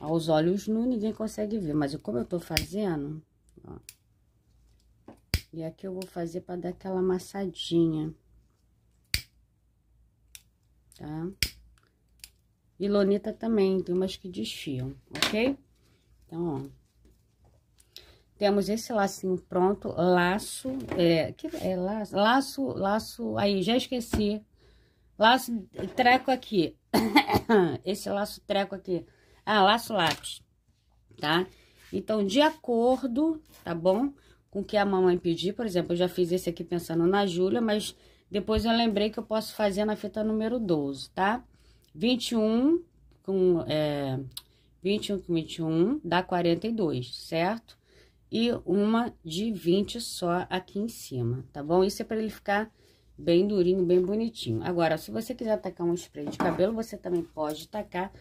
Aos olhos nu ninguém consegue ver, mas como eu tô fazendo, ó. E aqui eu vou fazer para dar aquela amassadinha. Tá? E lonita também, tem umas que desfiam, ok? Então, ó. Temos esse lacinho pronto, laço, é, que é laço, laço, laço, aí, já esqueci. Laço, treco aqui. esse laço treco aqui ah, laço lápis, tá? Então, de acordo, tá bom? Com o que a mamãe pedir, por exemplo, eu já fiz esse aqui pensando na Júlia, mas depois eu lembrei que eu posso fazer na fita número 12, tá? 21 com é, 21 com 21 dá 42, certo? E uma de 20 só aqui em cima, tá bom? Isso é para ele ficar bem durinho, bem bonitinho. Agora, se você quiser tacar um spray de cabelo, você também pode tacar,